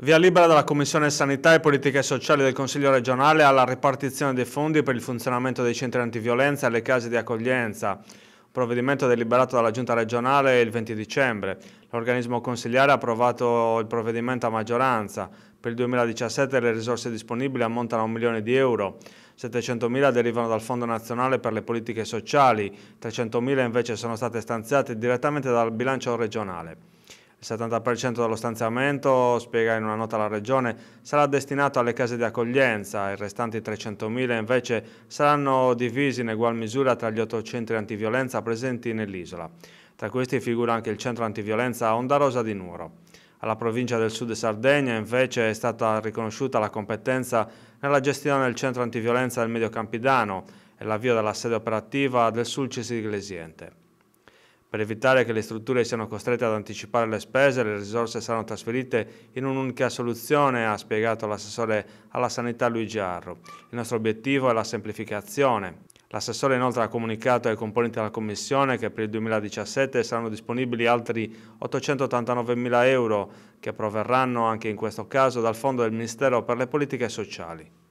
Via libera dalla Commissione Sanità e Politiche Sociali del Consiglio regionale alla ripartizione dei fondi per il funzionamento dei centri antiviolenza e le case di accoglienza. Provvedimento deliberato dalla Giunta regionale il 20 dicembre. L'organismo consigliare ha approvato il provvedimento a maggioranza. Per il 2017 le risorse disponibili ammontano a un milione di euro. 700.000 derivano dal Fondo Nazionale per le Politiche Sociali, 300.000 invece sono state stanziate direttamente dal bilancio regionale. Il 70% dello stanziamento, spiega in una nota la Regione, sarà destinato alle case di accoglienza, i restanti 300.000 invece saranno divisi in egual misura tra gli otto centri antiviolenza presenti nell'isola. Tra questi figura anche il centro antiviolenza Onda Rosa di Nuoro. Alla provincia del Sud Sardegna invece è stata riconosciuta la competenza nella gestione del centro antiviolenza del Medio Campidano e l'avvio della sede operativa del Sulcis di Glesiente. Per evitare che le strutture siano costrette ad anticipare le spese, le risorse saranno trasferite in un'unica soluzione, ha spiegato l'assessore alla sanità Luigi Arro. Il nostro obiettivo è la semplificazione. L'assessore inoltre ha comunicato ai componenti della Commissione che per il 2017 saranno disponibili altri 889.000 euro che proverranno anche in questo caso dal Fondo del Ministero per le Politiche Sociali.